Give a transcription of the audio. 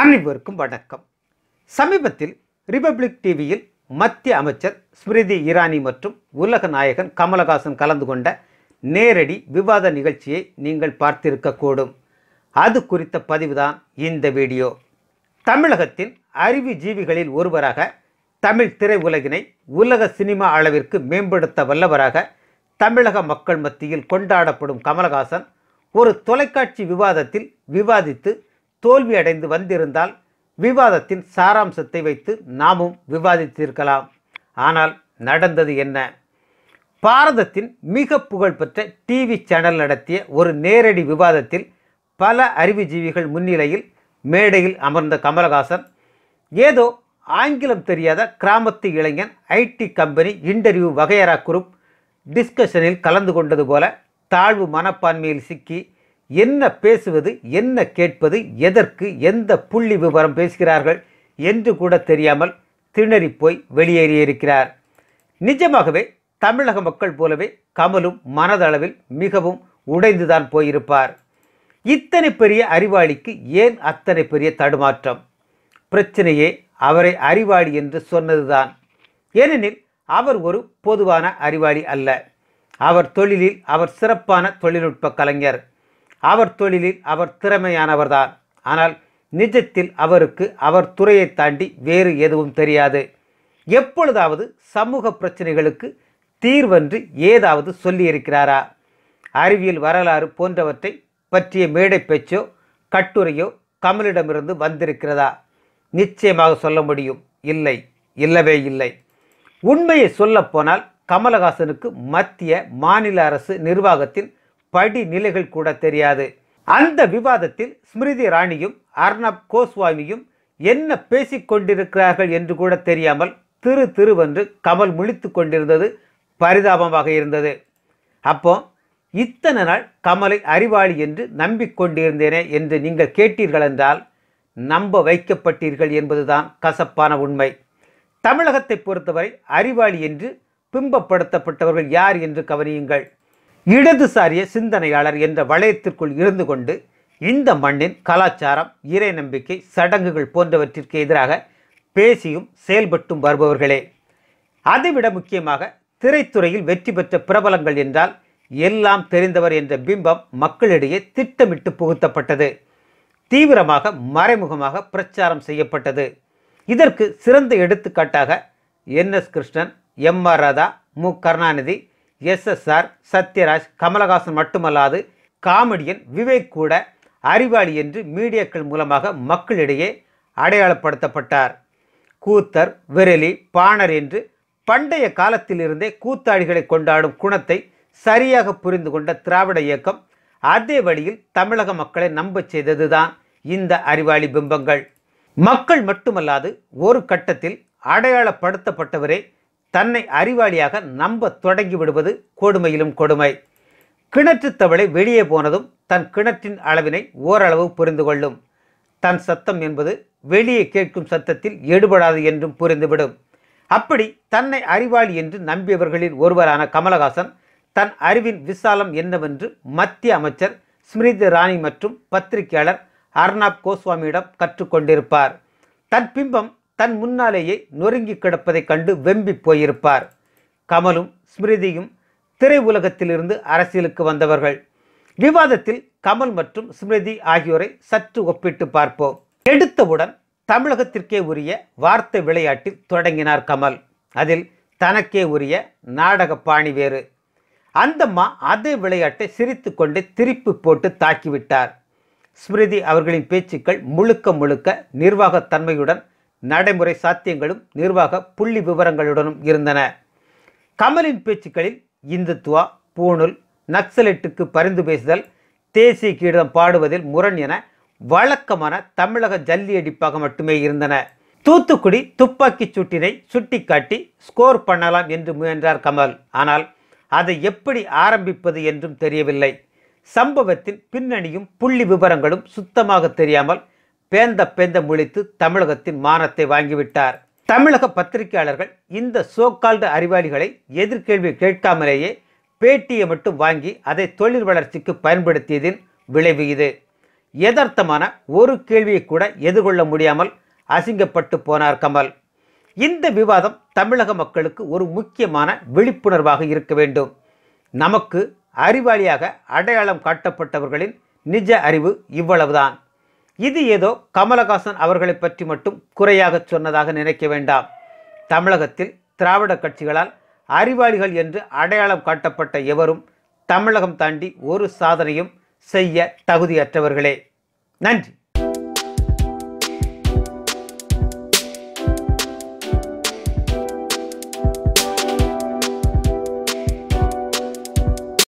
அனைவருக்கும் வணக்கம் சமீபத்தில் ரிபப்ளிக் டிவியில் மத்திய அமைச்சர் ஸ்மிருதி இரானி மற்றும் உலக நாயகன் கமலஹாசன் கலந்து கொண்ட நேரடி விவாத நிகழ்ச்சியை நீங்கள் பார்த்திருக்கக்கூடும் அது குறித்த பதிவு தான் இந்த வீடியோ தமிழகத்தின் அறிவு ஜீவிகளில் ஒருவராக தமிழ் திரையுலகினை உலக சினிமா அளவிற்கு மேம்படுத்த வல்லவராக தமிழக மக்கள் மத்தியில் கொண்டாடப்படும் கமலஹாசன் ஒரு தொலைக்காட்சி விவாதத்தில் விவாதித்து தோல்வி அடைந்து வந்திருந்தால் விவாதத்தின் சாராம்சத்தை வைத்து நாமும் விவாதித்திருக்கலாம் ஆனால் நடந்தது என்ன பாரதத்தின் மிக புகழ்பெற்ற டிவி சேனல் நடத்திய ஒரு நேரடி விவாதத்தில் பல அறிவுஜீவிகள் முன்னிலையில் மேடையில் அமர்ந்த கமலஹாசன் ஏதோ ஆங்கிலம் தெரியாத கிராமத்து இளைஞன் ஐடி கம்பெனி இன்டர்வியூ வகையரா குரூப் டிஸ்கஷனில் கலந்து கொண்டது போல தாழ்வு மனப்பான்மையில் சிக்கி என்ன பேசுவது என்ன கேட்பது எதற்கு எந்த புள்ளி விவரம் பேசுகிறார்கள் என்று கூட தெரியாமல் திணறிப்போய் வெளியேறியிருக்கிறார் நிஜமாகவே தமிழக மக்கள் போலவே கமலும் மனதளவில் மிகவும் உடைந்துதான் போயிருப்பார் இத்தனை பெரிய அறிவாளிக்கு ஏன் அத்தனை பெரிய தடுமாற்றம் பிரச்சனையே அவரை அறிவாளி என்று சொன்னதுதான் ஏனெனில் அவர் ஒரு பொதுவான அறிவாளி அல்ல அவர் தொழிலில் அவர் சிறப்பான தொழில்நுட்ப கலைஞர் அவர் தொழிலில் அவர் திறமையானவர்தான் ஆனால் நிஜத்தில் அவருக்கு அவர் துறையை தாண்டி வேறு எதுவும் தெரியாது எப்பொழுதாவது சமூக பிரச்சனைகளுக்கு தீர்வென்று ஏதாவது சொல்லியிருக்கிறாரா அறிவியல் வரலாறு போன்றவற்றை பற்றிய மேடை பேச்சோ கட்டுரையோ கமலிடமிருந்து வந்திருக்கிறதா நிச்சயமாக சொல்ல முடியும் இல்லை இல்லவே இல்லை உண்மையை சொல்லப்போனால் கமலஹாசனுக்கு மத்திய மாநில அரசு நிர்வாகத்தின் படிநிலைகள் கூட தெரியாது அந்த விவாதத்தில் ஸ்மிருதி ராணியும் அர்ணப் கோஸ்வாமியும் என்ன பேசிக் கொண்டிருக்கிறார்கள் என்று கூட தெரியாமல் திரு திருவென்று கமல் முழித்து கொண்டிருந்தது பரிதாபமாக இருந்தது அப்போ இத்தனை நாள் கமலை அறிவாளி என்று நம்பிக்கொண்டிருந்தேனே என்று நீங்கள் கேட்டீர்கள் என்றால் நம்ப வைக்கப்பட்டீர்கள் என்பதுதான் கசப்பான உண்மை தமிழகத்தை பொறுத்தவரை அறிவாளி என்று பிம்பப்படுத்தப்பட்டவர்கள் யார் என்று கவனியுங்கள் இடதுசாரிய சிந்தனையாளர் என்ற வளையத்திற்குள் இருந்து கொண்டு இந்த மண்ணின் கலாச்சாரம் இறை நம்பிக்கை சடங்குகள் போன்றவற்றிற்கு எதிராக பேசியும் செயல்பட்டும் வருபவர்களே அதைவிட முக்கியமாக திரைத்துறையில் வெற்றி பெற்ற பிரபலங்கள் என்றால் எல்லாம் தெரிந்தவர் என்ற பிம்பம் மக்களிடையே திட்டமிட்டு புகுத்தப்பட்டது தீவிரமாக மறைமுகமாக பிரச்சாரம் செய்யப்பட்டது இதற்கு சிறந்த எடுத்துக்காட்டாக N S Krishnan M R Radha Mu Karunanidhi SSR Sathyaraj Kamal Haasan மட்டுமல்லாது காமெடியன் விவேக் கூட அறிவாளி என்று மீடியாக்கள் மூலமாக மக்களிடையே அடையாளப்படுத்தப்பட்டார் கூத்தர் விரலி பாணர் என்று பண்டைய காலத்திலிருந்தே கூத்தாடிகளை கொண்டாடும் குணத்தை சரியாக புரிந்து கொண்ட திராவிட இயக்கம் அதே வழியில் தமிழக மக்களை நம்பச் செய்ததுதான் இந்த அறிவாளி பிம்பங்கள் மக்கள் மட்டுமல்லாது ஒரு கட்டத்தில் அடையாளப்படுத்தப்பட்டவரே தன்னை அறிவாளியாக நம்ப தொடங்கி விடுவது கொடுமையிலும் கொடுமை கிணற்று தவளை வெளியே போனதும் தன் கிணற்றின் அளவினை ஓரளவு புரிந்து கொள்ளும் தன் சத்தம் என்பது வெளியே கேட்கும் சத்தத்தில் எடுபடாது என்றும் புரிந்துவிடும் அப்படி தன்னை அறிவாளி என்று நம்பியவர்களில் ஒருவரான கமலஹாசன் தன் அறிவின் விசாலம் என்னவென்று மத்திய அமைச்சர் ஸ்மிருதி ராணி மற்றும் பத்திரிகையாளர் அர்னாப் கோஸ்வாமியிடம் கற்றுக்கொண்டிருப்பார் தன் பிம்பம் தன் முன்னாலேயே நொறுங்கி கிடப்பதைக் கண்டு வெம்பி போயிருப்பார் கமலும் ஸ்மிருதியும் திரை உலகத்திலிருந்து அரசியலுக்கு வந்தவர்கள் விவாதத்தில் கமல் மற்றும் ஸ்மிருதி ஆகியோரை சற்று ஒப்பிட்டு பார்ப்போம் எடுத்தவுடன் தமிழகத்திற்கே உரிய வார்த்தை விளையாட்டில் தொடங்கினார் கமல் அதில் தனக்கே உரிய நாடக பாணி வேறு அந்தம்மா அதே விளையாட்டை சிரித்து கொண்டு திருப்பி போட்டு தாக்கிவிட்டார் ஸ்மிருதி அவர்களின் பேச்சுக்கள் முழுக்க முழுக்க நிர்வாகத்தன்மையுடன் நடைமுறை சாத்தியங்களும் நிர்வாக புள்ளி விவரங்களுடனும் இருந்தன கமலின் பேச்சுக்களில் இந்துத்துவா பூணூல் நக்சலைட்டுக்கு பரிந்து பேசுதல் தேசிய கீதம் பாடுவதில் முரண் என வழக்கமான தமிழக ஜல்லியடிப்பாக மட்டுமே இருந்தன தூத்துக்குடி துப்பாக்கி சூட்டினை சுட்டிக்காட்டி ஸ்கோர் பண்ணலாம் என்று முயன்றார் கமல் ஆனால் அதை எப்படி ஆரம்பிப்பது என்றும் தெரியவில்லை சம்பவத்தின் பின்னணியும் புள்ளி விவரங்களும் சுத்தமாக தெரியாமல் பேந்த பேந்த முழித்து தமிழகத்தின் மானத்தை வாங்கிவிட்டார் தமிழக பத்திரிகையாளர்கள் இந்த சோக்கால்டு அறிவாளிகளை எதிர்கேள்வி கேட்காமலேயே பேட்டியை மட்டும் வாங்கி அதை தொழில் வளர்ச்சிக்கு பயன்படுத்தியதின் விளைவு இது எதார்த்தமான ஒரு கேள்வியை கூட எதிர்கொள்ள முடியாமல் அசிங்கப்பட்டு போனார் கமல் இந்த விவாதம் தமிழக மக்களுக்கு ஒரு முக்கியமான விழிப்புணர்வாக இருக்க வேண்டும் நமக்கு அறிவாளியாக அடையாளம் காட்டப்பட்டவர்களின் நிஜ அறிவு இவ்வளவுதான் இது ஏதோ கமலஹாசன் அவர்களை பற்றி மட்டும் குறையாக சொன்னதாக நினைக்க வேண்டாம் தமிழகத்தில் திராவிட கட்சிகளால் அறிவாளிகள் என்று அடையாளம் காட்டப்பட்ட எவரும் தமிழகம் தாண்டி ஒரு சாதனையும் செய்ய தகுதியற்றவர்களே நன்றி